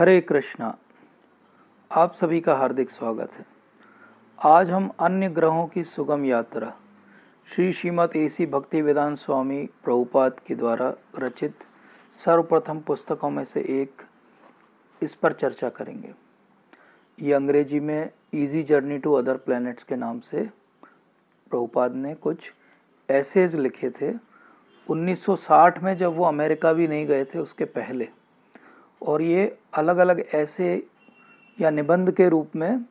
हरे कृष्णा आप सभी का हार्दिक स्वागत है आज हम अन्य ग्रहों की सुगम यात्रा श्री श्रीमद ए सी भक्ति वेदांत स्वामी प्रभुपाद के द्वारा रचित सर्वप्रथम पुस्तकों में से एक इस पर चर्चा करेंगे ये अंग्रेजी में easy journey to other planets के नाम से प्रभुपाद ने कुछ एसेज लिखे थे 1960 में जब वो अमेरिका भी नहीं गए थे उसके पहले और ये अलग अलग ऐसे या निबंध के रूप में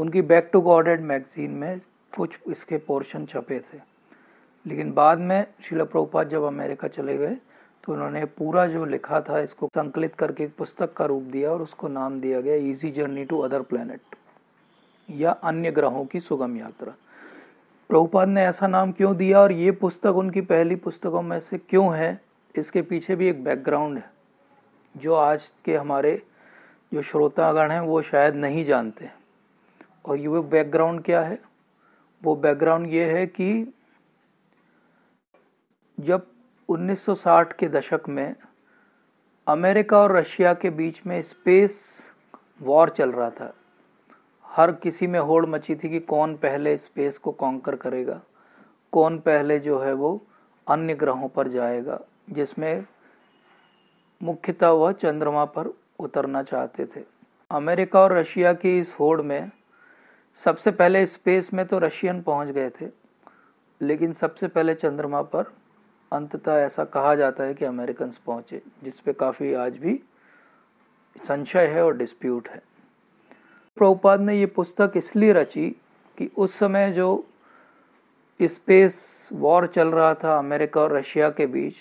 उनकी बैक टू गॉडेड मैगजीन में कुछ इसके पोर्शन छपे थे लेकिन बाद में शिला प्रभुपात जब अमेरिका चले गए तो उन्होंने पूरा जो लिखा था इसको संकलित करके एक पुस्तक का रूप दिया और उसको नाम दिया गया easy journey to other planet या अन्य ग्रहों की सुगम यात्रा प्रभुपाद ने ऐसा नाम क्यों दिया और ये पुस्तक उनकी पहली पुस्तकों में से क्यों है इसके पीछे भी एक बैकग्राउंड है जो आज के हमारे जो श्रोतागण हैं वो शायद नहीं जानते और ये वो बैकग्राउंड क्या है वो बैकग्राउंड ये है कि जब 1960 के दशक में अमेरिका और रशिया के बीच में स्पेस वॉर चल रहा था हर किसी में होड़ मची थी कि कौन पहले स्पेस को कॉन्कर करेगा कौन पहले जो है वो अन्य ग्रहों पर जाएगा जिसमें मुख्यतः वह चंद्रमा पर उतरना चाहते थे अमेरिका और रशिया की इस होड़ में सबसे पहले स्पेस में तो रशियन पहुंच गए थे लेकिन सबसे पहले चंद्रमा पर अंततः ऐसा कहा जाता है कि अमेरिकन पहुंचे जिस पे काफ़ी आज भी संशय है और डिस्प्यूट है प्रभुपाद ने ये पुस्तक इसलिए रची कि उस समय जो स्पेस वॉर चल रहा था अमेरिका और रशिया के बीच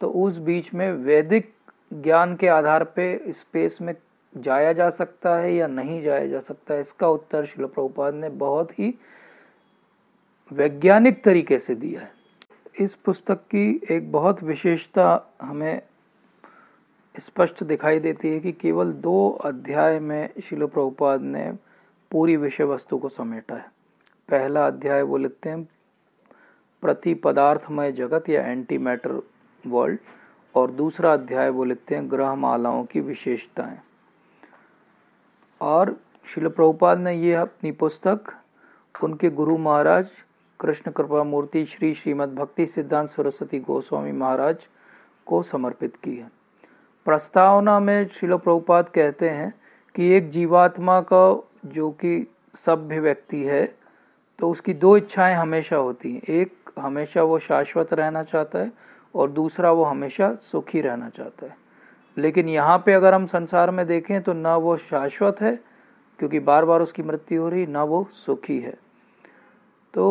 तो उस बीच में वैदिक ज्ञान के आधार पे स्पेस में जाया जा सकता है या नहीं जाया जा सकता है इसका उत्तर शिल प्रभुपाद ने बहुत ही वैज्ञानिक तरीके से दिया है इस पुस्तक की एक बहुत विशेषता हमें स्पष्ट दिखाई देती है कि केवल दो अध्याय में शिल प्रभुपाद ने पूरी विषय वस्तु को समेटा है पहला अध्याय वो लिखते हैं प्रति पदार्थमय जगत या एंटी मैटर वर्ल्ड और दूसरा अध्याय वो लिखते हैं ग्रह मालाओं की विशेषताएं और शिल प्रभुपाद ने ये अपनी पुस्तक उनके गुरु महाराज कृष्ण कृपा मूर्ति श्री श्रीमद भक्ति सिद्धांत सरस्वती गोस्वामी महाराज को समर्पित की है प्रस्तावना में शिल प्रभुपाद कहते हैं कि एक जीवात्मा का जो कि सभ्य व्यक्ति है तो उसकी दो इच्छाएं हमेशा होती हैं एक हमेशा वो शाश्वत रहना चाहता है और दूसरा वो हमेशा सुखी रहना चाहता है लेकिन यहाँ पे अगर हम संसार में देखें तो ना वो शाश्वत है क्योंकि बार बार उसकी मृत्यु हो रही ना वो सुखी है तो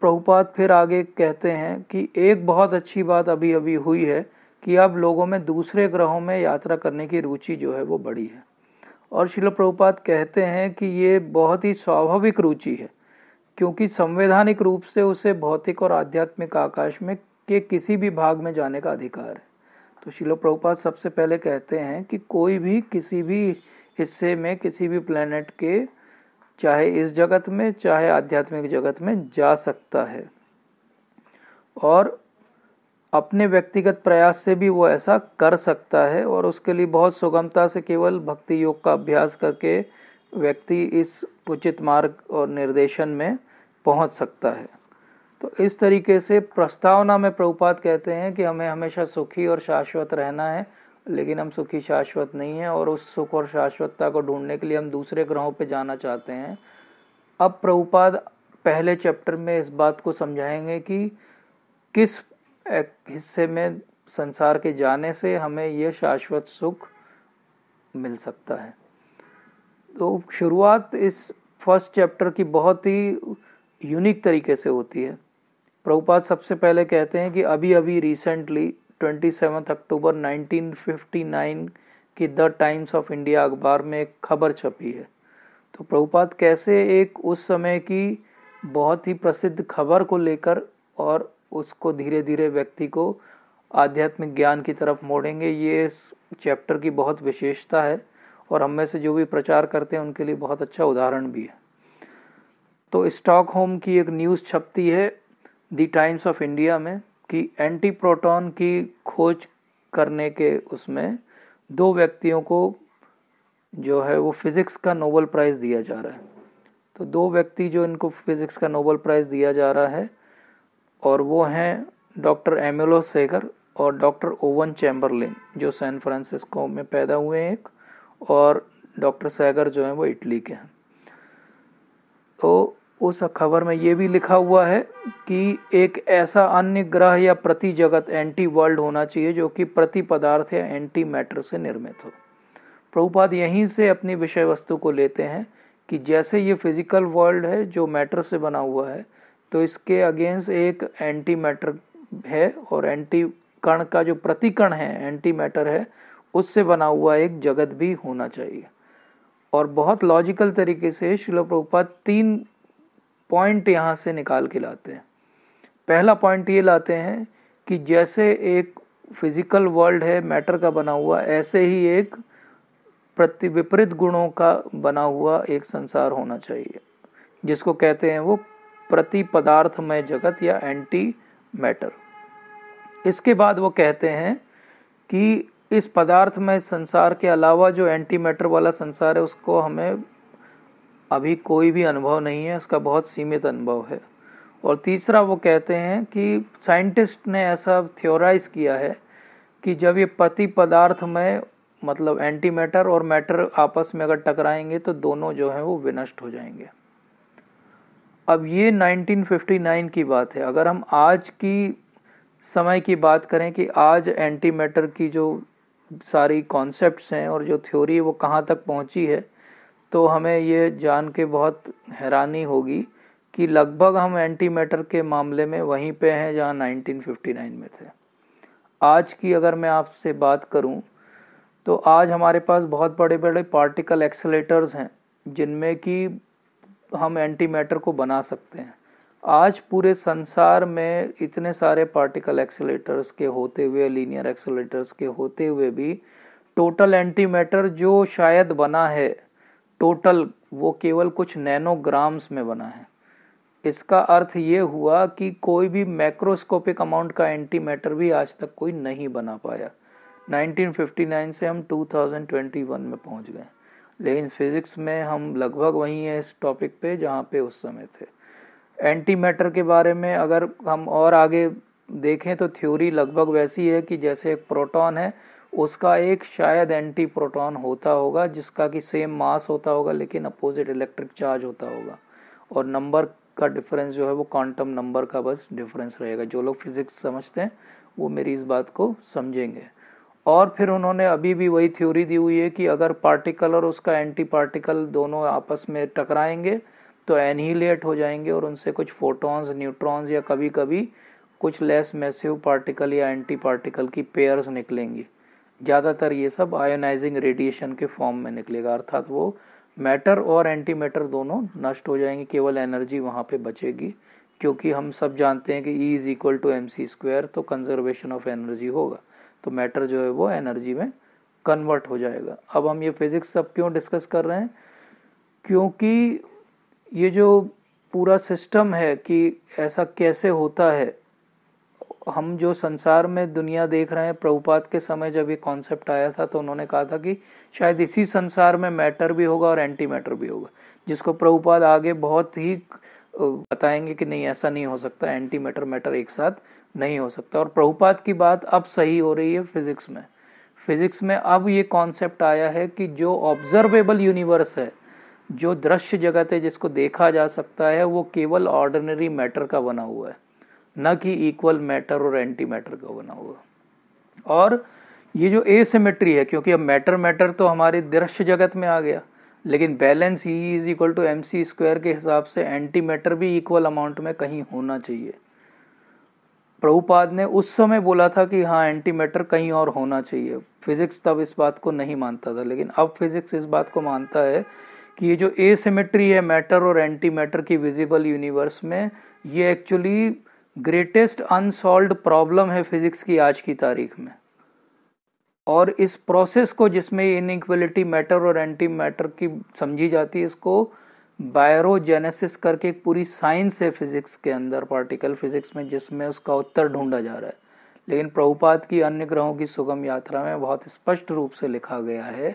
प्रभुपाद फिर आगे कहते हैं कि एक बहुत अच्छी बात अभी अभी हुई है कि अब लोगों में दूसरे ग्रहों में यात्रा करने की रुचि जो है वो बड़ी है और शिल प्रभुपात कहते हैं कि ये बहुत ही स्वाभाविक रुचि है क्योंकि संवैधानिक रूप से उसे भौतिक और आध्यात्मिक आकाश में के किसी भी भाग में जाने का अधिकार है तो शिलो प्रभुपात सबसे पहले कहते हैं कि कोई भी किसी भी हिस्से में किसी भी प्लेनेट के चाहे इस जगत में चाहे आध्यात्मिक जगत में जा सकता है और अपने व्यक्तिगत प्रयास से भी वो ऐसा कर सकता है और उसके लिए बहुत सुगमता से केवल भक्ति योग का अभ्यास करके व्यक्ति इस उचित मार्ग और निर्देशन में पहुंच सकता है तो इस तरीके से प्रस्तावना में प्रभुपात कहते हैं कि हमें हमेशा सुखी और शाश्वत रहना है लेकिन हम सुखी शाश्वत नहीं हैं और उस सुख और शाश्वतता को ढूंढने के लिए हम दूसरे ग्रहों पर जाना चाहते हैं अब प्रभुपाद पहले चैप्टर में इस बात को समझाएंगे कि किस हिस्से में संसार के जाने से हमें यह शाश्वत सुख मिल सकता है तो शुरुआत इस फर्स्ट चैप्टर की बहुत ही यूनिक तरीके से होती है प्रभुपाद सबसे पहले कहते हैं कि अभी अभी रिसेंटली ट्वेंटी अक्टूबर 1959 की द टाइम्स ऑफ इंडिया अखबार में एक खबर छपी है तो प्रभुपाद कैसे एक उस समय की बहुत ही प्रसिद्ध खबर को लेकर और उसको धीरे धीरे व्यक्ति को आध्यात्मिक ज्ञान की तरफ मोड़ेंगे ये चैप्टर की बहुत विशेषता है और हम में से जो भी प्रचार करते हैं उनके लिए बहुत अच्छा उदाहरण भी है तो स्टॉक होम की एक न्यूज़ छपती है दी टाइम्स ऑफ इंडिया में कि एंटी प्रोटॉन की खोज करने के उसमें दो व्यक्तियों को जो है वो फिज़िक्स का नोबल प्राइज़ दिया जा रहा है तो दो व्यक्ति जो इनको फिज़िक्स का नोबल प्राइज़ दिया जा रहा है और वो हैं डॉक्टर एमिलो सेगर और डॉक्टर ओवन चैम्बरलिन जो सैन फ्रांसिस्को में पैदा हुए हैं एक और डॉक्टर सेगर जो हैं वो इटली के हैं तो उस खबर में ये भी लिखा हुआ है कि एक ऐसा अन्य ग्रह या प्रति जगत एंटी वर्ल्ड होना चाहिए जो कि प्रति पदार्थ या एंटी मैटर से निर्मित हो प्रभुपाद यहीं से अपनी विषय वस्तु को लेते हैं कि जैसे ये फिजिकल वर्ल्ड है जो मैटर से बना हुआ है तो इसके अगेंस्ट एक एंटी मैटर है और एंटी कण का जो प्रतिकण है एंटी मैटर है उससे बना हुआ एक जगत भी होना चाहिए और बहुत लॉजिकल तरीके से शिलो प्रभुपाद तीन पॉइंट यहाँ से निकाल के लाते हैं पहला पॉइंट ये लाते हैं कि जैसे एक फिजिकल वर्ल्ड है मैटर का बना हुआ ऐसे ही एक प्रति विपरीत गुणों का बना हुआ एक संसार होना चाहिए जिसको कहते हैं वो प्रति पदार्थमय जगत या एंटी मैटर इसके बाद वो कहते हैं कि इस पदार्थमय संसार के अलावा जो एंटी मैटर वाला संसार है उसको हमें अभी कोई भी अनुभव नहीं है उसका बहुत सीमित अनुभव है और तीसरा वो कहते हैं कि साइंटिस्ट ने ऐसा थ्योराइज किया है कि जब ये पति पदार्थ में मतलब एंटी मैटर और मैटर आपस में अगर टकराएंगे तो दोनों जो हैं वो विनष्ट हो जाएंगे अब ये 1959 की बात है अगर हम आज की समय की बात करें कि आज एंटी मैटर की जो सारी कॉन्सेप्ट्स हैं और जो थ्योरी है वो कहाँ तक पहुँची है तो हमें ये जान के बहुत हैरानी होगी कि लगभग हम एंटी मैटर के मामले में वहीं पे हैं जहाँ 1959 में थे आज की अगर मैं आपसे बात करूं तो आज हमारे पास बहुत बड़े बड़े पार्टिकल एक्सेलेटर्स हैं जिनमें कि हम एंटी मैटर को बना सकते हैं आज पूरे संसार में इतने सारे पार्टिकल एक्सेलेटर्स के होते हुए लीनियर एक्सेलेटर्स के होते हुए भी टोटल एंटी मैटर जो शायद बना है टोटल वो केवल कुछ नैनोग्राम्स में बना है इसका अर्थ ये हुआ कि कोई भी मैक्रोस्कोपिक अमाउंट का एंटी मैटर भी आज तक कोई नहीं बना पाया 1959 से हम 2021 में पहुंच गए लेकिन फिज़िक्स में हम लगभग वहीं हैं इस टॉपिक पे जहाँ पे उस समय थे एंटी मैटर के बारे में अगर हम और आगे देखें तो थ्योरी लगभग वैसी है कि जैसे एक प्रोटॉन है उसका एक शायद एंटी प्रोटॉन होता होगा जिसका कि सेम मास होता होगा लेकिन अपोजिट इलेक्ट्रिक चार्ज होता होगा और नंबर का डिफरेंस जो है वो क्वांटम नंबर का बस डिफरेंस रहेगा जो लोग फिजिक्स समझते हैं वो मेरी इस बात को समझेंगे और फिर उन्होंने अभी भी वही थ्योरी दी हुई है कि अगर पार्टिकल और उसका एंटी पार्टिकल दोनों आपस में टकराएंगे तो एनहीलेट हो जाएंगे और उनसे कुछ फोटॉन्स न्यूट्रॉन्स या कभी कभी कुछ लेस मैसिव पार्टिकल या एंटी पार्टिकल की पेयर्स निकलेंगी ज़्यादातर ये सब आयोनाइजिंग रेडिएशन के फॉर्म में निकलेगा अर्थात वो मैटर और एंटी मैटर दोनों नष्ट हो जाएंगे केवल एनर्जी वहाँ पे बचेगी क्योंकि हम सब जानते हैं कि E is equal to M C square तो कंजर्वेशन ऑफ एनर्जी होगा तो मैटर जो है वो एनर्जी में कन्वर्ट हो जाएगा अब हम ये फिज़िक्स सब क्यों डिस्कस कर रहे हैं क्योंकि ये जो पूरा सिस्टम है कि ऐसा कैसे होता है हम जो संसार में दुनिया देख रहे हैं प्रभुपात के समय जब ये कॉन्सेप्ट आया था तो उन्होंने कहा था कि शायद इसी संसार में मैटर भी होगा और एंटी मैटर भी होगा जिसको प्रभुपाद आगे बहुत ही बताएंगे कि नहीं ऐसा नहीं हो सकता एंटी मैटर मैटर एक साथ नहीं हो सकता और प्रभुपाद की बात अब सही हो रही है फिजिक्स में फिजिक्स में अब ये कॉन्सेप्ट आया है कि जो ऑब्जर्वेबल यूनिवर्स है जो दृश्य जगत है जिसको देखा जा सकता है वो केवल ऑर्डिनरी मैटर का बना हुआ है न कि इक्वल मैटर और एंटी मैटर का बना हुआ और ये जो एसिमेट्री है क्योंकि अब मैटर मैटर तो हमारे दृश्य जगत में आ गया लेकिन balance E is equal to M C square के हिसाब से एंटी मैटर भी इक्वल अमाउंट में कहीं होना चाहिए प्रभुपाद ने उस समय बोला था कि हाँ एंटी मैटर कहीं और होना चाहिए फिजिक्स तब इस बात को नहीं मानता था लेकिन अब फिजिक्स इस बात को मानता है कि ये जो एसिमेट्री है मैटर और एंटी मैटर की विजिबल यूनिवर्स में ये एक्चुअली ग्रेटेस्ट अनसॉल्व प्रॉब्लम है फिजिक्स की आज की तारीख में और इस प्रोसेस को जिसमें इक्वलिटी मैटर और एंटी मैटर की समझी जाती है इसको बायरोजेनेसिस करके एक पूरी साइंस है फिजिक्स के अंदर पार्टिकल फिजिक्स में जिसमें उसका उत्तर ढूंढा जा रहा है लेकिन प्रभुपात की अन्य ग्रहों की सुगम यात्रा में बहुत स्पष्ट रूप से लिखा गया है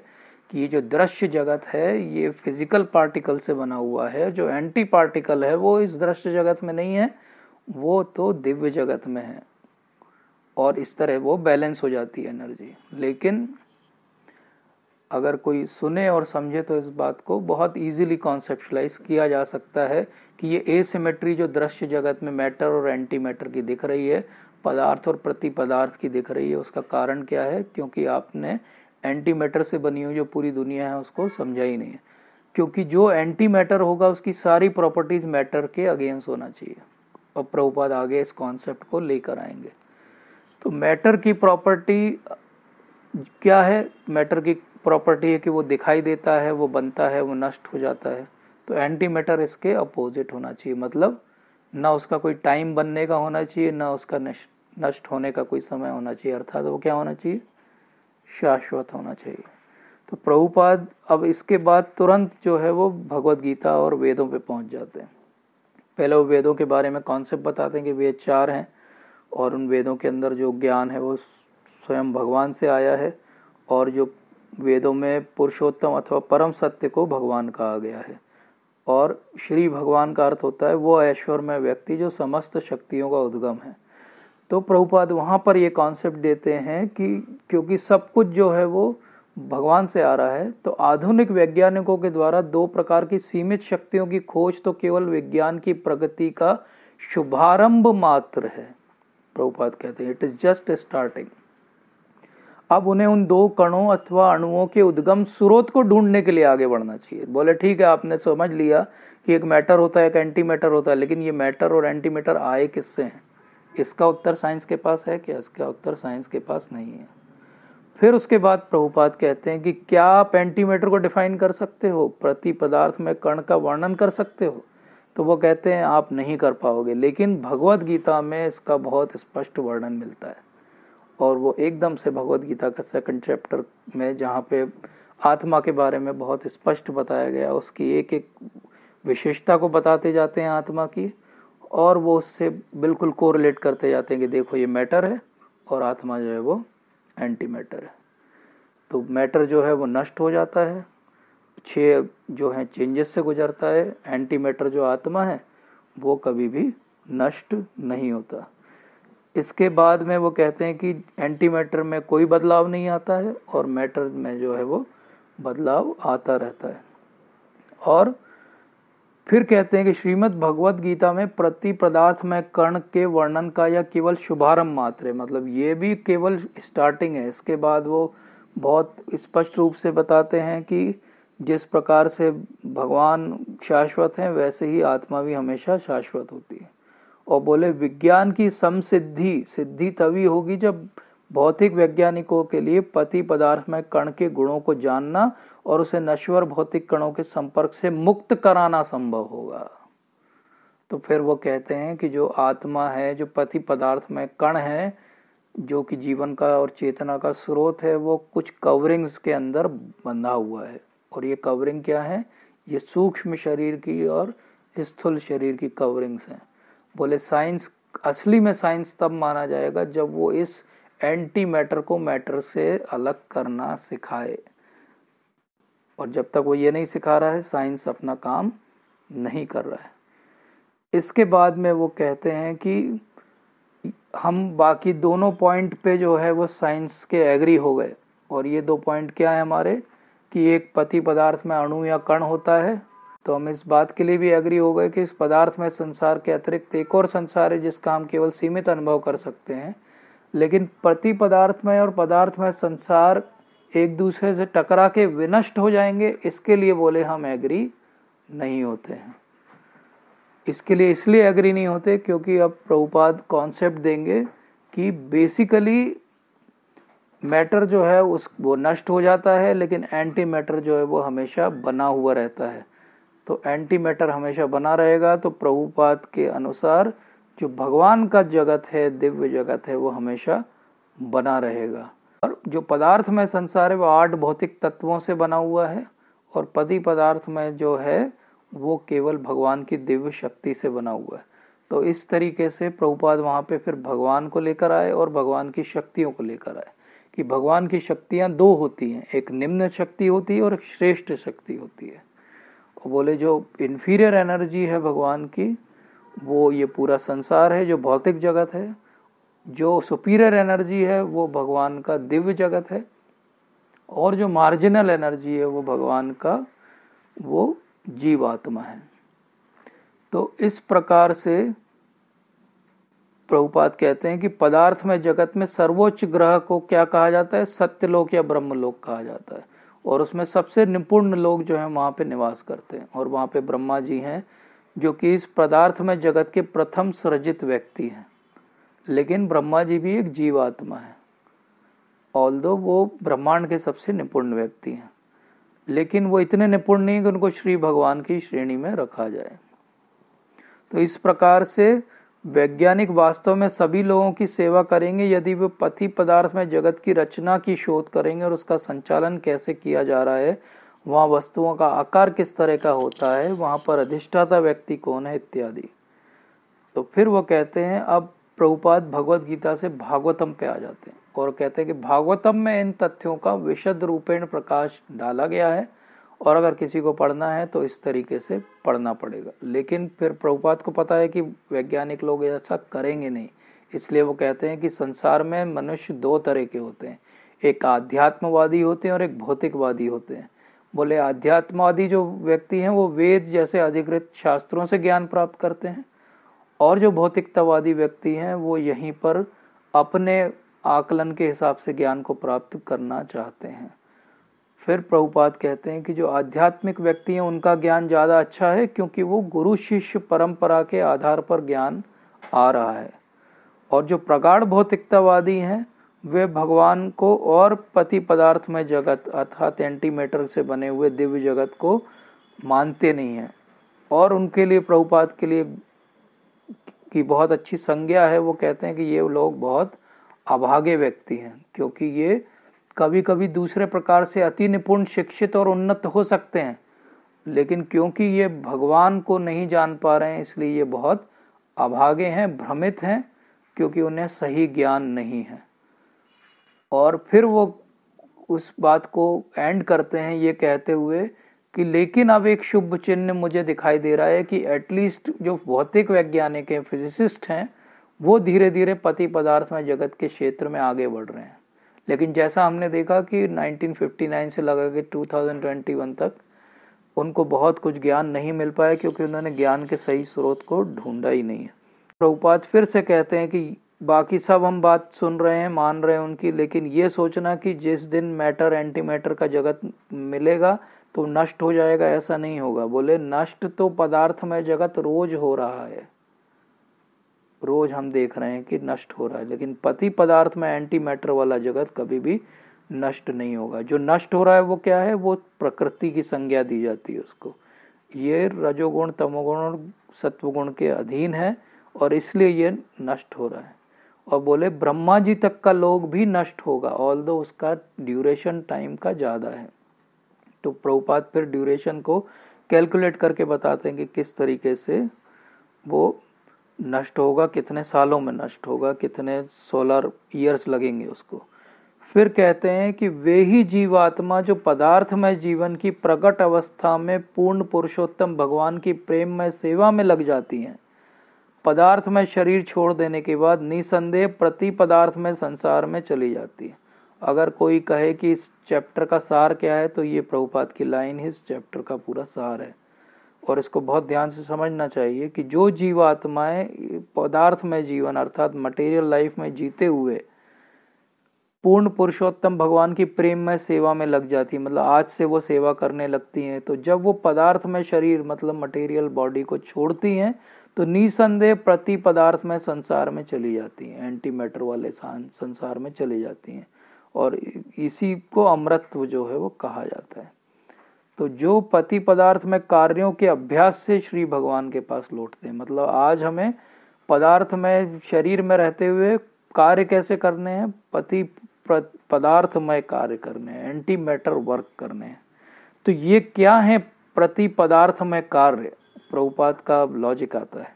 कि ये जो दृश्य जगत है ये फिजिकल पार्टिकल से बना हुआ है जो एंटी पार्टिकल है वो इस दृश्य जगत में नहीं है वो तो दिव्य जगत में है और इस तरह वो बैलेंस हो जाती है एनर्जी लेकिन अगर कोई सुने और समझे तो इस बात को बहुत इजीली कॉन्सेप्चुलाइज किया जा सकता है कि ये एसिमेट्री जो दृश्य जगत में मैटर और एंटी मैटर की दिख रही है पदार्थ और प्रति पदार्थ की दिख रही है उसका कारण क्या है क्योंकि आपने एंटी मैटर से बनी हुई जो पूरी दुनिया है उसको समझा ही नहीं है क्योंकि जो एंटी मैटर होगा उसकी सारी प्रॉपर्टीज मैटर के अगेंस्ट होना चाहिए और प्रभुपाद आगे इस कॉन्सेप्ट को लेकर आएंगे तो मैटर की प्रॉपर्टी क्या है मैटर की प्रॉपर्टी है कि वो दिखाई देता है वो बनता है वो नष्ट हो जाता है तो एंटी मैटर इसके अपोजिट होना चाहिए मतलब ना उसका कोई टाइम बनने का होना चाहिए ना उसका नष्ट होने का कोई समय होना चाहिए अर्थात वो क्या होना चाहिए शाश्वत होना चाहिए तो प्रभुपाद अब इसके बाद तुरंत जो है वो भगवत गीता और वेदों पे पहुंच जाते हैं पहले वो वेदों के बारे में कॉन्सेप्ट बताते हैं कि वेद चार हैं और उन वेदों के अंदर जो ज्ञान है वो स्वयं भगवान से आया है और जो वेदों में पुरुषोत्तम अथवा परम सत्य को भगवान कहा गया है और श्री भगवान का अर्थ होता है वो ऐश्वर्यमय व्यक्ति जो समस्त शक्तियों का उद्गम है तो प्रभुपाद वहाँ पर ये कॉन्सेप्ट देते हैं कि क्योंकि सब कुछ जो है वो भगवान से आ रहा है तो आधुनिक वैज्ञानिकों के द्वारा दो प्रकार की सीमित शक्तियों की खोज तो केवल विज्ञान की प्रगति का शुभारंभ मात्र है प्रभुपाद कहते हैं इट इज जस्ट स्टार्टिंग अब उन्हें उन दो कणों अथवा अणुओं के उद्गम स्रोत को ढूंढने के लिए आगे बढ़ना चाहिए बोले ठीक है आपने समझ लिया कि एक मैटर होता है एक एंटी मैटर होता है लेकिन ये मैटर और एंटी मैटर आए किससे हैं इसका उत्तर साइंस के पास है क्या इसका उत्तर साइंस के पास नहीं है फिर उसके बाद प्रभुपाद कहते हैं कि क्या पेंटीमीटर को डिफाइन कर सकते हो प्रति पदार्थ में कण का वर्णन कर सकते हो तो वो कहते हैं आप नहीं कर पाओगे लेकिन भगवत गीता में इसका बहुत स्पष्ट वर्णन मिलता है और वो एकदम से भगवत गीता का सेकंड चैप्टर में जहाँ पे आत्मा के बारे में बहुत स्पष्ट बताया गया उसकी एक एक विशेषता को बताते जाते हैं आत्मा की और वो उससे बिल्कुल कोरिलेट करते जाते हैं कि देखो ये मैटर है और आत्मा जो है वो एंटी मैटर है तो मैटर जो है वो नष्ट हो जाता है छः जो है चेंजेस से गुजरता है एंटी मैटर जो आत्मा है वो कभी भी नष्ट नहीं होता इसके बाद में वो कहते हैं कि एंटी मैटर में कोई बदलाव नहीं आता है और मैटर में जो है वो बदलाव आता रहता है और फिर कहते हैं कि श्रीमद् भगवत गीता में प्रति पदार्थ में कर्ण के वर्णन का या केवल शुभारंभ मात्र है मतलब ये भी केवल स्टार्टिंग है इसके बाद वो बहुत स्पष्ट रूप से बताते हैं कि जिस प्रकार से भगवान शाश्वत हैं वैसे ही आत्मा भी हमेशा शाश्वत होती है और बोले विज्ञान की समसिद्धि सिद्धि तभी होगी जब भौतिक वैज्ञानिकों के लिए पति पदार्थ में कण के गुणों को जानना और उसे नश्वर भौतिक कणों के संपर्क से मुक्त कराना संभव होगा तो फिर वो कहते हैं कि जो आत्मा है जो पति पदार्थ में कण है जो कि जीवन का और चेतना का स्रोत है वो कुछ कवरिंग्स के अंदर बंधा हुआ है और ये कवरिंग क्या है ये सूक्ष्म शरीर की और स्थूल शरीर की कवरिंग्स हैं बोले साइंस असली में साइंस तब माना जाएगा जब वो इस एंटी मैटर को मैटर से अलग करना सिखाए और जब तक वो ये नहीं सिखा रहा है साइंस अपना काम नहीं कर रहा है इसके बाद में वो कहते हैं कि हम बाकी दोनों पॉइंट पे जो है वो साइंस के एग्री हो गए और ये दो पॉइंट क्या है हमारे कि एक पति पदार्थ में अणु या कण होता है तो हम इस बात के लिए भी एग्री हो गए कि इस पदार्थ में संसार के अतिरिक्त एक और संसार है जिसका हम केवल सीमित अनुभव कर सकते हैं लेकिन प्रति पदार्थ में और पदार्थ में संसार एक दूसरे से टकरा के विनष्ट हो जाएंगे इसके लिए बोले हम एग्री नहीं होते हैं इसके लिए इसलिए एग्री नहीं होते क्योंकि अब प्रभुपाद कॉन्सेप्ट देंगे कि बेसिकली मैटर जो है उस वो नष्ट हो जाता है लेकिन एंटी मैटर जो है वो हमेशा बना हुआ रहता है तो एंटी मैटर हमेशा बना रहेगा तो प्रभुपाद के अनुसार जो भगवान का जगत है दिव्य जगत है वो हमेशा बना रहेगा और जो पदार्थ में संसार है वो आठ भौतिक तत्वों से बना हुआ है और पदि पदार्थ में जो है वो केवल भगवान की दिव्य शक्ति से बना हुआ है तो इस तरीके से प्रभुपाद वहाँ पे फिर भगवान को लेकर आए और भगवान की शक्तियों को लेकर आए कि भगवान की शक्तियाँ दो होती हैं एक निम्न शक्ति होती है और एक श्रेष्ठ शक्ति होती है और बोले जो इन्फीरियर एनर्जी है भगवान की वो ये पूरा संसार है जो भौतिक जगत है जो सुपीरियर एनर्जी है वो भगवान का दिव्य जगत है और जो मार्जिनल एनर्जी है वो भगवान का वो जीवात्मा है तो इस प्रकार से प्रभुपाद कहते हैं कि पदार्थ में जगत में सर्वोच्च ग्रह को क्या कहा जाता है सत्यलोक या ब्रह्मलोक कहा जाता है और उसमें सबसे निपुण लोग जो है वहां पे निवास करते हैं और वहां पे ब्रह्मा जी हैं जो कि इस पदार्थ में जगत के प्रथम सृजित व्यक्ति हैं लेकिन ब्रह्मा जी भी एक जीवात्मा है ऑल दो वो ब्रह्मांड के सबसे निपुण व्यक्ति हैं लेकिन वो इतने निपुण नहीं कि उनको श्री भगवान की श्रेणी में रखा जाए तो इस प्रकार से वैज्ञानिक वास्तव में सभी लोगों की सेवा करेंगे यदि वे पति पदार्थ में जगत की रचना की शोध करेंगे और उसका संचालन कैसे किया जा रहा है वहाँ वस्तुओं का आकार किस तरह का होता है वहाँ पर अधिष्ठाता व्यक्ति कौन है इत्यादि तो फिर वो कहते हैं अब प्रभुपाद भगवत गीता से भागवतम पे आ जाते हैं और कहते हैं कि भागवतम में इन तथ्यों का विशद रूपेण प्रकाश डाला गया है और अगर किसी को पढ़ना है तो इस तरीके से पढ़ना पड़ेगा लेकिन फिर प्रभुपाद को पता है कि वैज्ञानिक लोग ऐसा करेंगे नहीं इसलिए वो कहते हैं कि संसार में मनुष्य दो तरह के होते हैं एक आध्यात्मवादी होते हैं और एक भौतिकवादी होते हैं बोले आदि जो व्यक्ति हैं वो वेद जैसे अधिकृत शास्त्रों से ज्ञान प्राप्त करते हैं और जो भौतिकतावादी व्यक्ति हैं वो यहीं पर अपने आकलन के हिसाब से ज्ञान को प्राप्त करना चाहते हैं फिर प्रभुपाद कहते हैं कि जो आध्यात्मिक व्यक्ति हैं उनका ज्ञान ज़्यादा अच्छा है क्योंकि वो गुरु शिष्य परंपरा के आधार पर ज्ञान आ रहा है और जो प्रगाढ़ भौतिकतावादी हैं वे भगवान को और पति पदार्थ में जगत अर्थात एंटीमेटर से बने हुए दिव्य जगत को मानते नहीं हैं और उनके लिए प्रभुपाद के लिए की बहुत अच्छी संज्ञा है वो कहते हैं कि ये लोग बहुत अभागे व्यक्ति हैं क्योंकि ये कभी कभी दूसरे प्रकार से अति निपुण शिक्षित और उन्नत हो सकते हैं लेकिन क्योंकि ये भगवान को नहीं जान पा रहे हैं इसलिए ये बहुत अभागे हैं भ्रमित हैं क्योंकि उन्हें सही ज्ञान नहीं है और फिर वो उस बात को एंड करते हैं ये कहते हुए कि लेकिन अब एक शुभ चिन्ह मुझे दिखाई दे रहा है कि एटलीस्ट जो भौतिक वैज्ञानिक हैं फिजिसिस्ट हैं वो धीरे धीरे पति पदार्थ में जगत के क्षेत्र में आगे बढ़ रहे हैं लेकिन जैसा हमने देखा कि 1959 से लगा के 2021 तक उनको बहुत कुछ ज्ञान नहीं मिल पाया क्योंकि उन्होंने ज्ञान के सही स्रोत को ढूंढा ही नहीं है प्रभुपात फिर से कहते हैं कि बाकी सब हम बात सुन रहे हैं मान रहे हैं उनकी लेकिन ये सोचना कि जिस दिन मैटर एंटी मैटर का जगत मिलेगा तो नष्ट हो जाएगा ऐसा नहीं होगा बोले नष्ट तो पदार्थ में जगत रोज हो रहा है रोज हम देख रहे हैं कि नष्ट हो रहा है लेकिन पति पदार्थ में एंटी मैटर वाला जगत कभी भी नष्ट नहीं होगा जो नष्ट हो रहा है वो क्या है वो प्रकृति की संज्ञा दी जाती है उसको ये रजोगुण तमोगुण और सत्वगुण के अधीन है और इसलिए ये नष्ट हो रहा है और बोले ब्रह्मा जी तक का लोग भी नष्ट होगा ऑल दो उसका ड्यूरेशन टाइम का ज़्यादा है तो प्रभुपात फिर ड्यूरेशन को कैलकुलेट करके बताते हैं कि किस तरीके से वो नष्ट होगा कितने सालों में नष्ट होगा कितने सोलर ईयर्स लगेंगे उसको फिर कहते हैं कि वे ही जीवात्मा जो पदार्थमय जीवन की प्रकट अवस्था में पूर्ण पुरुषोत्तम भगवान की प्रेम में सेवा में लग जाती हैं पदार्थ में शरीर छोड़ देने के बाद निसंदेह प्रति पदार्थ में संसार में चली जाती है अगर कोई कहे कि इस चैप्टर का सार क्या है तो ये प्रभुपाद की लाइन ही इस चैप्टर का पूरा सार है और इसको बहुत ध्यान से समझना चाहिए कि जो जीवात्माएं पदार्थ में जीवन अर्थात मटेरियल लाइफ में जीते हुए पूर्ण पुरुषोत्तम भगवान की प्रेम में सेवा में लग जाती है मतलब आज से वो सेवा करने लगती हैं तो जब वो पदार्थ में शरीर मतलब मटेरियल बॉडी को छोड़ती हैं तो निसंदेह प्रति पदार्थ में संसार में चली जाती हैं एंटी मैटर वाले संसार में चली जाती हैं और इसी को अमृतत्व जो है वो कहा जाता है तो जो पति पदार्थ में कार्यों के अभ्यास से श्री भगवान के पास लौटते हैं मतलब आज हमें पदार्थ में शरीर में रहते हुए कार्य कैसे करने हैं पति पदार्थ में कार्य करने हैं एंटी मैटर वर्क करने हैं तो ये क्या है प्रति पदार्थ में कार्य प्रभुपात का लॉजिक आता है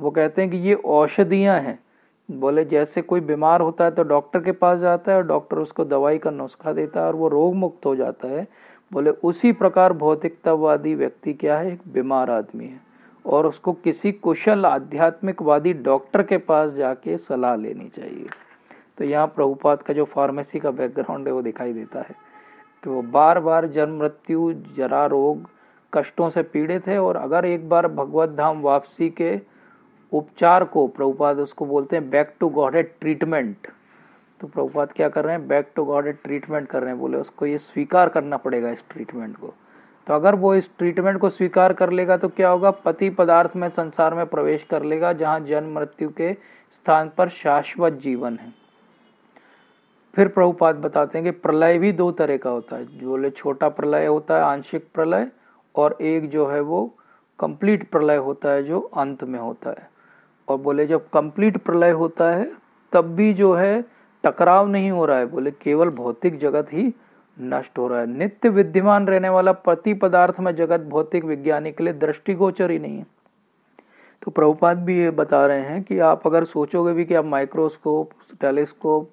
वो कहते हैं कि ये औषधियाँ हैं बोले जैसे कोई बीमार होता है तो डॉक्टर के पास जाता है और डॉक्टर उसको दवाई का नुस्खा देता है और वो रोग मुक्त हो जाता है बोले उसी प्रकार भौतिकतावादी व्यक्ति क्या है एक बीमार आदमी है और उसको किसी कुशल आध्यात्मिकवादी डॉक्टर के पास जाके सलाह लेनी चाहिए तो यहाँ प्रभुपात का जो फार्मेसी का बैकग्राउंड है वो दिखाई देता है कि वो बार बार जन्म मृत्यु जरा रोग कष्टों से पीड़ित है और अगर एक बार भगवत धाम वापसी के उपचार को प्रभुपाद उसको बोलते हैं बैक टू गॉडेड ट्रीटमेंट तो प्रभुपाद क्या कर रहे हैं बैक टू गॉड ट्रीटमेंट कर रहे हैं बोले उसको ये स्वीकार करना पड़ेगा इस ट्रीटमेंट को तो अगर वो इस ट्रीटमेंट को स्वीकार कर लेगा तो क्या होगा पति पदार्थ में संसार में प्रवेश कर लेगा जहाँ जन्म मृत्यु के स्थान पर शाश्वत जीवन है फिर प्रभुपाद बताते हैं कि प्रलय भी दो तरह का होता है बोले छोटा प्रलय होता है आंशिक प्रलय और एक जो है वो कंप्लीट प्रलय होता है जो अंत में होता है और बोले जब कंप्लीट प्रलय होता है तब भी जो है टकराव नहीं हो रहा है बोले केवल भौतिक जगत ही नष्ट हो रहा है नित्य विद्यमान रहने वाला प्रति पदार्थ में जगत भौतिक विज्ञानी के लिए दृष्टिगोचर ही नहीं है तो प्रभुपाद भी ये बता रहे हैं कि आप अगर सोचोगे भी कि आप माइक्रोस्कोप टेलीस्कोप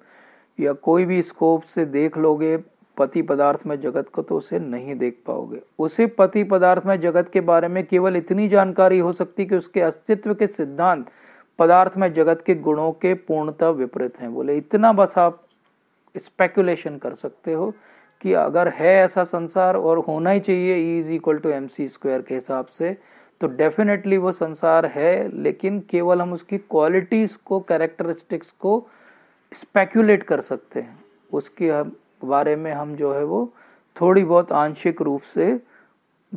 या कोई भी स्कोप से देख लोगे पति पदार्थ में जगत को तो उसे नहीं देख पाओगे उसे पति पदार्थ में जगत के बारे में केवल इतनी जानकारी हो सकती कि उसके अस्तित्व के सिद्धांत पदार्थ में जगत के गुणों के पूर्णतः विपरीत हैं बोले इतना बस आप स्पेकुलेशन कर सकते हो कि अगर है ऐसा संसार और होना ही चाहिए E is equal to M C square के हिसाब से तो डेफिनेटली वो संसार है लेकिन केवल हम उसकी क्वालिटीज़ को कैरेक्टरिस्टिक्स को स्पेकुलेट कर सकते हैं उसकी हम बारे में हम जो है वो थोड़ी बहुत आंशिक रूप से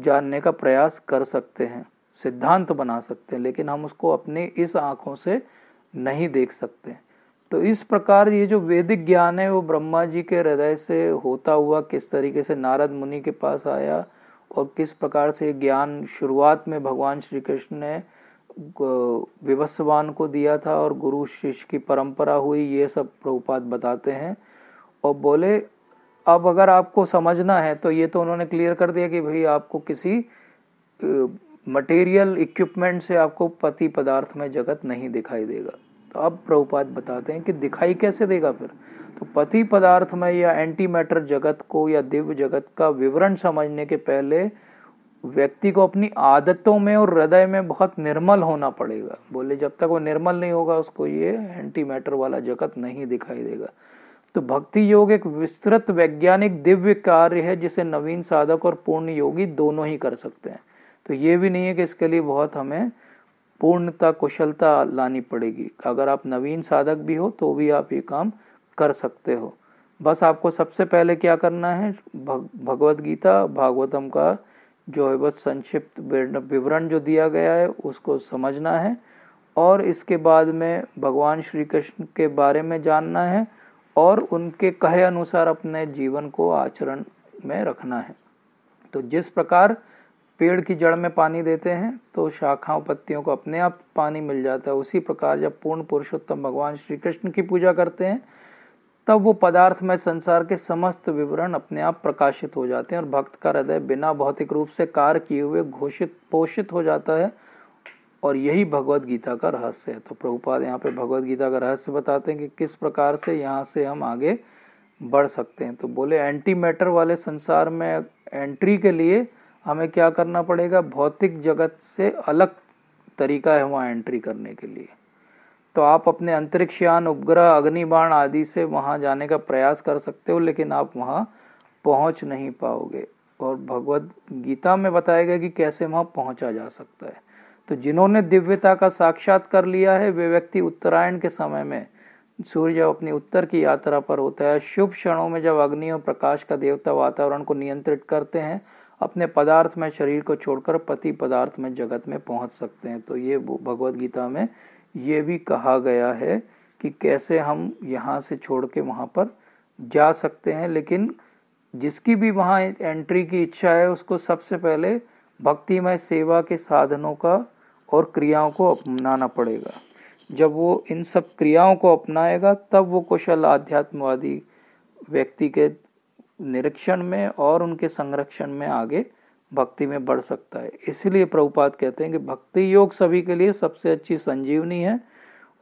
जानने का प्रयास कर सकते हैं सिद्धांत बना सकते हैं लेकिन हम उसको अपने इस आंखों से नहीं देख सकते तो इस प्रकार ये जो वैदिक ज्ञान है वो ब्रह्मा जी के हृदय से होता हुआ किस तरीके से नारद मुनि के पास आया और किस प्रकार से ज्ञान शुरुआत में भगवान श्री कृष्ण ने विवस्वान को दिया था और गुरु शिष्य की परंपरा हुई ये सब प्रभुपात बताते हैं और बोले अब अगर आपको समझना है तो ये तो उन्होंने क्लियर कर दिया कि भाई आपको किसी मटेरियल इक्विपमेंट से आपको पति पदार्थ में जगत नहीं दिखाई देगा तो अब प्रभुपाद बताते हैं कि दिखाई कैसे देगा फिर तो पति पदार्थ में या एंटी मैटर जगत को या दिव्य जगत का विवरण समझने के पहले व्यक्ति को अपनी आदतों में और हृदय में बहुत निर्मल होना पड़ेगा बोले जब तक वो निर्मल नहीं होगा उसको ये एंटी मैटर वाला जगत नहीं दिखाई देगा तो भक्ति योग एक विस्तृत वैज्ञानिक दिव्य कार्य है जिसे नवीन साधक और पूर्ण योगी दोनों ही कर सकते हैं तो ये भी नहीं है कि इसके लिए बहुत हमें पूर्णता कुशलता लानी पड़ेगी अगर आप नवीन साधक भी हो तो भी आप ये काम कर सकते हो बस आपको सबसे पहले क्या करना है भगवत गीता भागवतम का जो है बस संक्षिप्त विवरण जो दिया गया है उसको समझना है और इसके बाद में भगवान श्री कृष्ण के बारे में जानना है और उनके कहे अनुसार अपने जीवन को आचरण में रखना है तो जिस प्रकार पेड़ की जड़ में पानी देते हैं तो शाखाओं पत्तियों को अपने आप पानी मिल जाता है उसी प्रकार जब पूर्ण पुरुषोत्तम भगवान श्री कृष्ण की पूजा करते हैं तब वो पदार्थ में संसार के समस्त विवरण अपने आप प्रकाशित हो जाते हैं और भक्त का हृदय बिना भौतिक रूप से कार्य किए हुए घोषित पोषित हो जाता है और यही भगवत गीता का रहस्य है तो प्रभुपाद यहाँ पे भगवत गीता का रहस्य बताते हैं कि किस प्रकार से यहाँ से हम आगे बढ़ सकते हैं तो बोले एंटी मैटर वाले संसार में एंट्री के लिए हमें क्या करना पड़ेगा भौतिक जगत से अलग तरीका है वहाँ एंट्री करने के लिए तो आप अपने अंतरिक्ष यान उपग्रह अग्निबाण आदि से वहाँ जाने का प्रयास कर सकते हो लेकिन आप वहाँ पहुँच नहीं पाओगे और भगवत गीता में बताया गया कि कैसे वहाँ पहुँचा जा सकता है तो जिन्होंने दिव्यता का साक्षात कर लिया है वे व्यक्ति उत्तरायण के समय में सूर्य जब अपनी उत्तर की यात्रा पर होता है शुभ क्षणों में जब अग्नि और प्रकाश का देवता वातावरण को नियंत्रित करते हैं अपने पदार्थ में शरीर को छोड़कर पति पदार्थ में जगत में पहुंच सकते हैं तो ये भगवत गीता में ये भी कहा गया है कि कैसे हम यहाँ से छोड़ के वहाँ पर जा सकते हैं लेकिन जिसकी भी वहाँ एंट्री की इच्छा है उसको सबसे पहले भक्तिमय सेवा के साधनों का और क्रियाओं को अपनाना पड़ेगा जब वो इन सब क्रियाओं को अपनाएगा तब वो कुशल आध्यात्मवादी व्यक्ति के निरीक्षण में और उनके संरक्षण में आगे भक्ति में बढ़ सकता है इसलिए प्रभुपाद कहते हैं कि भक्ति योग सभी के लिए सबसे अच्छी संजीवनी है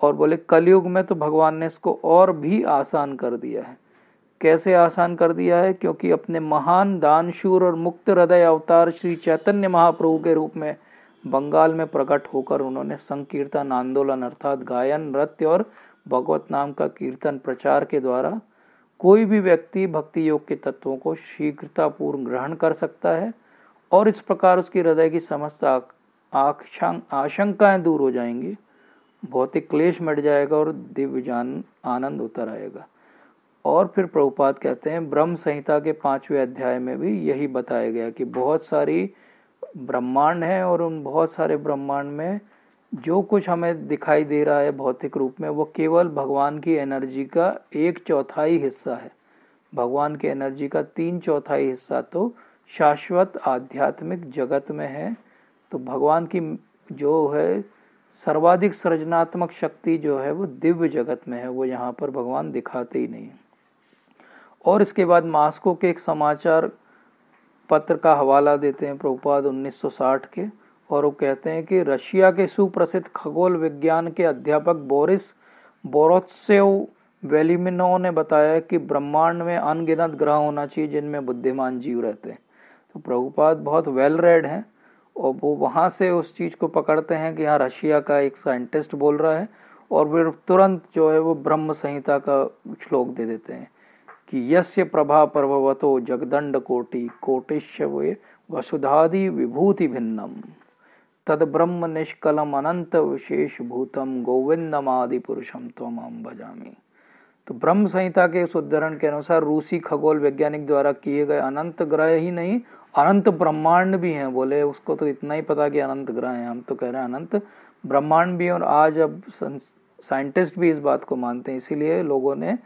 और बोले कलयुग में तो भगवान ने इसको और भी आसान कर दिया है कैसे आसान कर दिया है क्योंकि अपने महान दानशूर और मुक्त हृदय अवतार श्री चैतन्य महाप्रभु के रूप में बंगाल में प्रकट होकर उन्होंने संकीर्तन आंदोलन अर्थात गायन नृत्य और भगवत नाम का कीर्तन प्रचार के द्वारा कोई भी व्यक्ति भक्ति योग के तत्वों को शीघ्रतापूर्ण ग्रहण कर सकता है और इस प्रकार उसकी हृदय की समस्त आशंकाएं दूर हो जाएंगी भौतिक क्लेश मिट जाएगा और दिव्य जान आनंद उतर आएगा और फिर प्रभुपाद कहते हैं ब्रह्म संहिता के पांचवें अध्याय में भी यही बताया गया कि बहुत सारी ब्रह्मांड हैं और उन बहुत सारे ब्रह्मांड में जो कुछ हमें दिखाई दे रहा है भौतिक रूप में वो केवल भगवान की एनर्जी का एक चौथाई हिस्सा है भगवान की एनर्जी का तीन चौथाई हिस्सा तो शाश्वत आध्यात्मिक जगत में है तो भगवान की जो है सर्वाधिक सृजनात्मक शक्ति जो है वो दिव्य जगत में है वो यहाँ पर भगवान दिखाते ही नहीं और इसके बाद मास्को के एक समाचार पत्र का हवाला देते हैं प्रभुपाद 1960 के और वो कहते हैं कि रशिया के सुप्रसिद्ध खगोल विज्ञान के अध्यापक बोरिस बोरोत्सेव वेलिमिनो ने बताया कि ब्रह्मांड में अनगिनत ग्रह होना चाहिए जिनमें बुद्धिमान जीव रहते हैं तो प्रभुपाद बहुत वेल रेड हैं और वो वहाँ से उस चीज़ को पकड़ते हैं कि हाँ रशिया का एक साइंटिस्ट बोल रहा है और फिर तुरंत जो है वो ब्रह्म संहिता का श्लोक दे देते हैं कि यस्य प्रभा प्रभवतो जगदंड कोटि कोटिश्य वसुधादि विभूति भिन्नम तद ब्रह्म निष्कलम अनंत विशेष भूतम गोविंदम आदि पुरुषम तम अम भजामी तो ब्रह्म संहिता के इस उद्धरण के अनुसार रूसी खगोल वैज्ञानिक द्वारा किए गए अनंत ग्रह ही नहीं अनंत ब्रह्मांड भी हैं बोले उसको तो इतना ही पता कि अनंत ग्रह हैं हम तो कह रहे हैं अनंत ब्रह्मांड भी और आज अब साइंटिस्ट भी इस बात को मानते हैं इसीलिए लोगों ने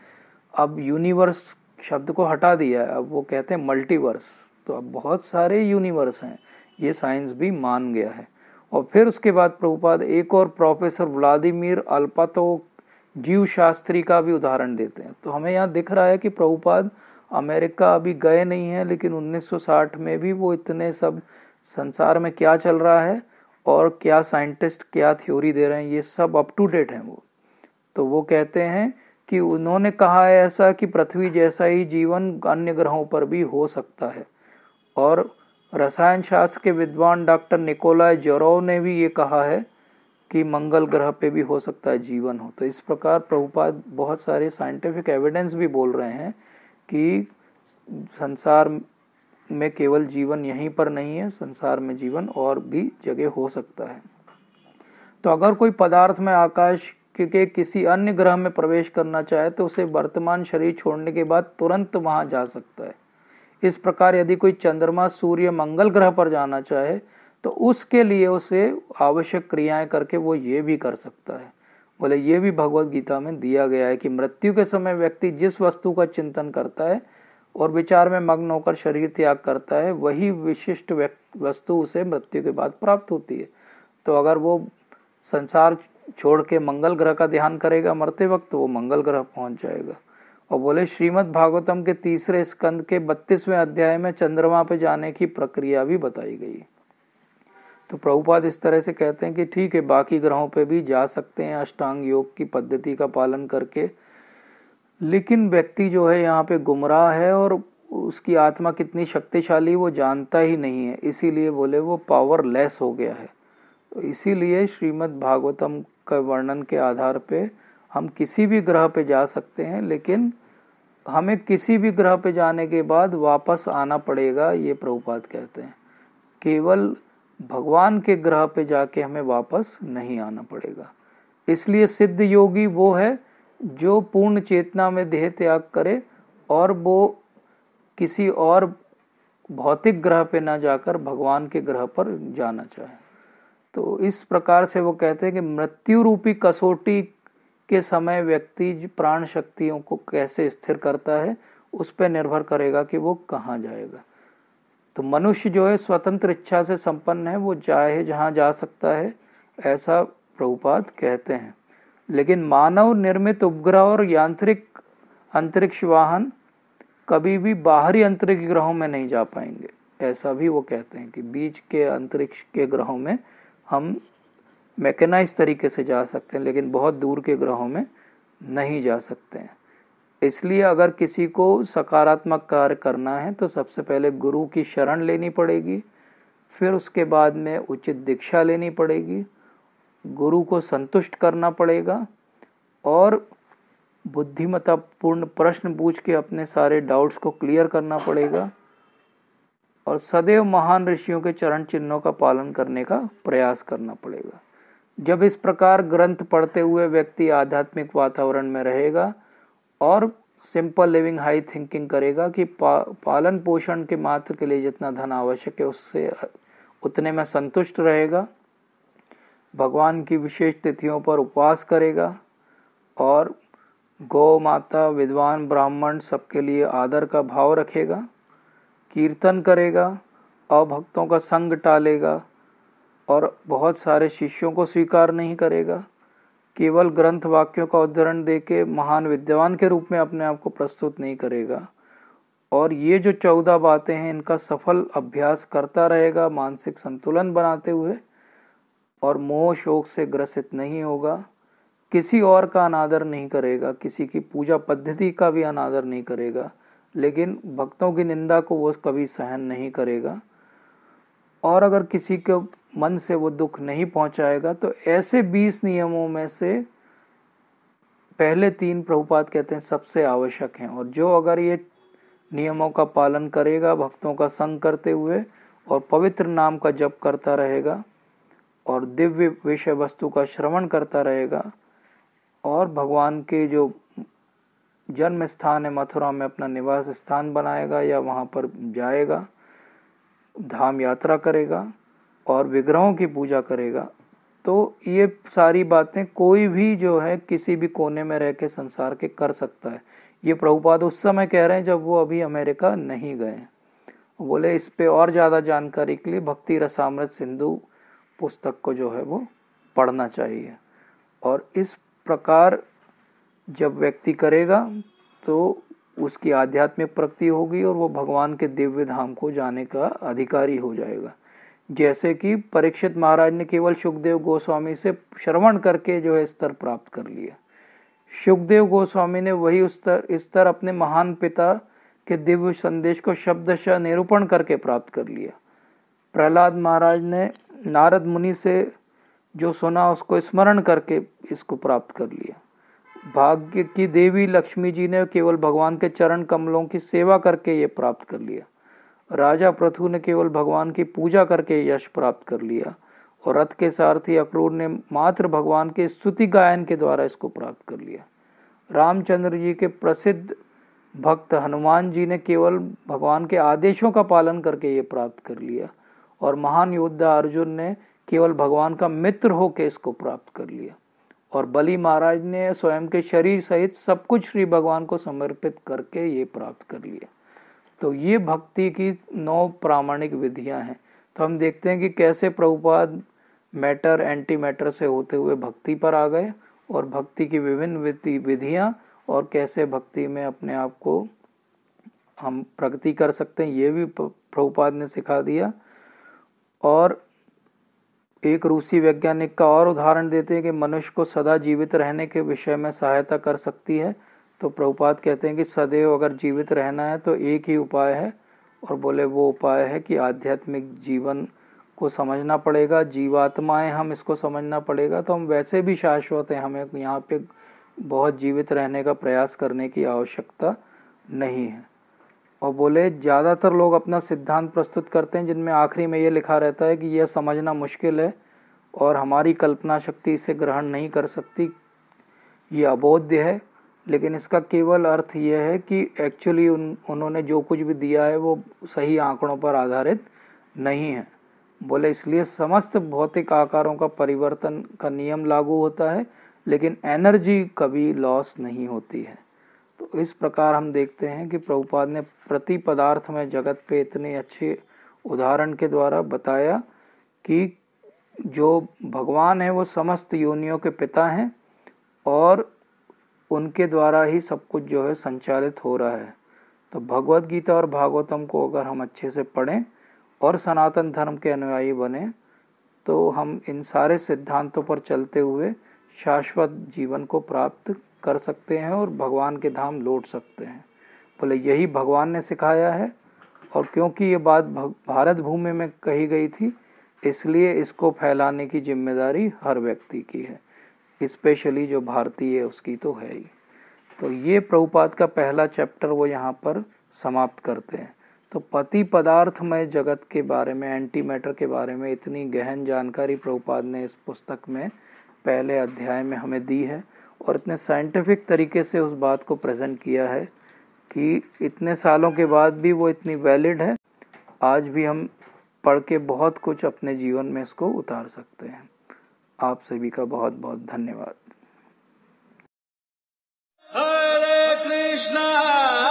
अब यूनिवर्स शब्द को हटा दिया है अब वो कहते हैं मल्टीवर्स तो अब बहुत सारे यूनिवर्स हैं ये साइंस भी मान गया है और फिर उसके बाद प्रभुपाद एक और प्रोफेसर व्लादिमीर अल्पातो जीव शास्त्री का भी उदाहरण देते हैं तो हमें यहाँ दिख रहा है कि प्रभुपाद अमेरिका अभी गए नहीं हैं लेकिन 1960 में भी वो इतने सब संसार में क्या चल रहा है और क्या साइंटिस्ट क्या थ्योरी दे रहे हैं ये सब अप टू डेट हैं वो तो वो कहते हैं कि उन्होंने कहा है ऐसा कि पृथ्वी जैसा ही जीवन अन्य ग्रहों पर भी हो सकता है और रसायन शास्त्र के विद्वान डॉक्टर निकोला जोरोव ने भी ये कहा है कि मंगल ग्रह पे भी हो सकता है जीवन हो तो इस प्रकार प्रभुपाद बहुत सारे साइंटिफिक एविडेंस भी बोल रहे हैं कि संसार में केवल जीवन यहीं पर नहीं है संसार में जीवन और भी जगह हो सकता है तो अगर कोई पदार्थ में आकाश क्योंकि किसी अन्य ग्रह में प्रवेश करना चाहे तो उसे वर्तमान शरीर छोड़ने के बाद तुरंत वहां जा सकता है इस प्रकार यदि कोई चंद्रमा सूर्य मंगल ग्रह पर जाना चाहे तो उसके लिए उसे आवश्यक क्रियाएं करके वो ये भी कर सकता है बोले ये भी भगवत गीता में दिया गया है कि मृत्यु के समय व्यक्ति जिस वस्तु का चिंतन करता है और विचार में मग्न होकर शरीर त्याग करता है वही विशिष्ट वस्तु उसे मृत्यु के बाद प्राप्त होती है तो अगर वो संसार छोड़ के मंगल ग्रह का ध्यान करेगा मरते वक्त वो मंगल ग्रह पहुंच जाएगा और बोले श्रीमद् भागवतम के तीसरे स्कंद के बत्तीसवें अध्याय में चंद्रमा पे जाने की प्रक्रिया भी बताई गई तो प्रभुपाद इस तरह से कहते हैं कि ठीक है बाकी ग्रहों पे भी जा सकते हैं अष्टांग योग की पद्धति का पालन करके लेकिन व्यक्ति जो है यहाँ पे गुमराह है और उसकी आत्मा कितनी शक्तिशाली वो जानता ही नहीं है इसीलिए बोले वो पावरलेस हो गया है तो इसीलिए श्रीमद् भागवतम का वर्णन के आधार पे हम किसी भी ग्रह पे जा सकते हैं लेकिन हमें किसी भी ग्रह पे जाने के बाद वापस आना पड़ेगा ये प्रभुपाद कहते हैं केवल भगवान के ग्रह पे जाके हमें वापस नहीं आना पड़ेगा इसलिए सिद्ध योगी वो है जो पूर्ण चेतना में देह त्याग करे और वो किसी और भौतिक ग्रह पे ना जाकर भगवान के ग्रह पर जाना चाहे तो इस प्रकार से वो कहते हैं कि मृत्यु रूपी कसौटी के समय व्यक्ति प्राण शक्तियों को कैसे स्थिर करता है उस पर निर्भर करेगा कि वो कहाँ जाएगा तो मनुष्य जो है स्वतंत्र इच्छा से संपन्न है वो चाहे जहाँ जा सकता है ऐसा प्रभुपात कहते हैं लेकिन मानव निर्मित उपग्रह और यांत्रिक अंतरिक्ष वाहन कभी भी बाहरी अंतरिक्ष ग्रहों में नहीं जा पाएंगे ऐसा भी वो कहते हैं कि बीच के अंतरिक्ष के ग्रहों में हम मैकेनाइज तरीके से जा सकते हैं लेकिन बहुत दूर के ग्रहों में नहीं जा सकते हैं इसलिए अगर किसी को सकारात्मक कार्य करना है तो सबसे पहले गुरु की शरण लेनी पड़ेगी फिर उसके बाद में उचित दीक्षा लेनी पड़ेगी गुरु को संतुष्ट करना पड़ेगा और बुद्धिमत्तापूर्ण प्रश्न पूछ के अपने सारे डाउट्स को क्लियर करना पड़ेगा और सदैव महान ऋषियों के चरण चिन्हों का पालन करने का प्रयास करना पड़ेगा जब इस प्रकार ग्रंथ पढ़ते हुए व्यक्ति आध्यात्मिक वातावरण में रहेगा और सिंपल लिविंग हाई थिंकिंग करेगा कि पा, पालन पोषण के मात्र के लिए जितना धन आवश्यक है उससे उतने में संतुष्ट रहेगा भगवान की विशेष तिथियों पर उपवास करेगा और गौ माता विद्वान ब्राह्मण सबके लिए आदर का भाव रखेगा कीर्तन करेगा और भक्तों का संग टालेगा और बहुत सारे शिष्यों को स्वीकार नहीं करेगा केवल ग्रंथ वाक्यों का उदाहरण देके महान विद्वान के रूप में अपने आप को प्रस्तुत नहीं करेगा और ये जो चौदह बातें हैं इनका सफल अभ्यास करता रहेगा मानसिक संतुलन बनाते हुए और मोह शोक से ग्रसित नहीं होगा किसी और का अनादर नहीं करेगा किसी की पूजा पद्धति का भी अनादर नहीं करेगा लेकिन भक्तों की निंदा को वो कभी सहन नहीं करेगा और अगर किसी के मन से वो दुख नहीं पहुंचाएगा तो ऐसे बीस नियमों में से पहले तीन प्रभुपात कहते हैं सबसे आवश्यक हैं और जो अगर ये नियमों का पालन करेगा भक्तों का संग करते हुए और पवित्र नाम का जप करता रहेगा और दिव्य विषय वस्तु का श्रवण करता रहेगा और भगवान के जो जन्म स्थान है मथुरा में अपना निवास स्थान बनाएगा या वहाँ पर जाएगा धाम यात्रा करेगा और विग्रहों की पूजा करेगा तो ये सारी बातें कोई भी जो है किसी भी कोने में रह के संसार के कर सकता है ये प्रभुपाद उस समय कह रहे हैं जब वो अभी अमेरिका नहीं गए बोले इस पे और ज़्यादा जानकारी के लिए भक्ति रसामृत सिंधु पुस्तक को जो है वो पढ़ना चाहिए और इस प्रकार जब व्यक्ति करेगा तो उसकी आध्यात्मिक प्रगति होगी और वो भगवान के दिव्य धाम को जाने का अधिकारी हो जाएगा जैसे कि परीक्षित महाराज ने केवल सुखदेव गोस्वामी से श्रवण करके जो है स्तर प्राप्त कर लिया सुखदेव गोस्वामी ने वही स्तर स्तर अपने महान पिता के दिव्य संदेश को शब्दशः निरूपण करके प्राप्त कर लिया प्रहलाद महाराज ने नारद मुनि से जो सुना उसको स्मरण करके इसको प्राप्त कर लिया भाग्य की देवी लक्ष्मी जी ने केवल भगवान के चरण कमलों की सेवा करके ये प्राप्त कर लिया राजा प्रथु ने केवल भगवान की पूजा करके यश प्राप्त कर लिया और रथ के सारथी अक्रूर ने मात्र भगवान के स्तुति गायन के द्वारा इसको प्राप्त कर लिया रामचंद्र जी के प्रसिद्ध भक्त हनुमान जी ने केवल भगवान के आदेशों का पालन करके ये प्राप्त कर लिया और महान योद्धा अर्जुन ने केवल भगवान का मित्र होकर इसको प्राप्त कर लिया और बलि महाराज ने स्वयं के शरीर सहित सब कुछ श्री भगवान को समर्पित करके ये प्राप्त कर लिया तो ये भक्ति की नौ प्रामाणिक विधियां हैं तो हम देखते हैं कि कैसे प्रभुपाद मैटर एंटी मैटर से होते हुए भक्ति पर आ गए और भक्ति की विभिन्न विधियां और कैसे भक्ति में अपने आप को हम प्रगति कर सकते हैं ये भी प्रभुपाद ने सिखा दिया और एक रूसी वैज्ञानिक का और उदाहरण देते हैं कि मनुष्य को सदा जीवित रहने के विषय में सहायता कर सकती है तो प्रभुपाद कहते हैं कि सदैव अगर जीवित रहना है तो एक ही उपाय है और बोले वो उपाय है कि आध्यात्मिक जीवन को समझना पड़ेगा जीवात्माएं हम इसको समझना पड़ेगा तो हम वैसे भी शाश्वत हैं हमें यहाँ पे बहुत जीवित रहने का प्रयास करने की आवश्यकता नहीं है और बोले ज़्यादातर लोग अपना सिद्धांत प्रस्तुत करते हैं जिनमें आखिरी में ये लिखा रहता है कि यह समझना मुश्किल है और हमारी कल्पना शक्ति इसे ग्रहण नहीं कर सकती ये अबोध्य है लेकिन इसका केवल अर्थ यह है कि एक्चुअली उन उन्होंने जो कुछ भी दिया है वो सही आंकड़ों पर आधारित नहीं है बोले इसलिए समस्त भौतिक आकारों का परिवर्तन का नियम लागू होता है लेकिन एनर्जी कभी लॉस नहीं होती है इस प्रकार हम देखते हैं कि प्रभुपाद ने प्रति पदार्थ में जगत पे इतने अच्छे उदाहरण के द्वारा बताया कि जो भगवान है वो समस्त योनियों के पिता हैं और उनके द्वारा ही सब कुछ जो है संचालित हो रहा है तो भगवत गीता और भागवतम को अगर हम अच्छे से पढ़ें और सनातन धर्म के अनुयायी बने तो हम इन सारे सिद्धांतों पर चलते हुए शाश्वत जीवन को प्राप्त कर सकते हैं और भगवान के धाम लौट सकते हैं बोले यही भगवान ने सिखाया है और क्योंकि ये बात भारत भूमि में कही गई थी इसलिए इसको फैलाने की जिम्मेदारी हर व्यक्ति की है स्पेशली जो भारतीय है उसकी तो है ही तो ये प्रभुपाद का पहला चैप्टर वो यहाँ पर समाप्त करते हैं तो पति पदार्थ में जगत के बारे में एंटी मैटर के बारे में इतनी गहन जानकारी प्रभुपाद ने इस पुस्तक में पहले अध्याय में हमें दी है और इतने साइंटिफिक तरीके से उस बात को प्रेजेंट किया है कि इतने सालों के बाद भी वो इतनी वैलिड है आज भी हम पढ़ के बहुत कुछ अपने जीवन में इसको उतार सकते हैं आप सभी का बहुत बहुत धन्यवाद हरे कृष्णा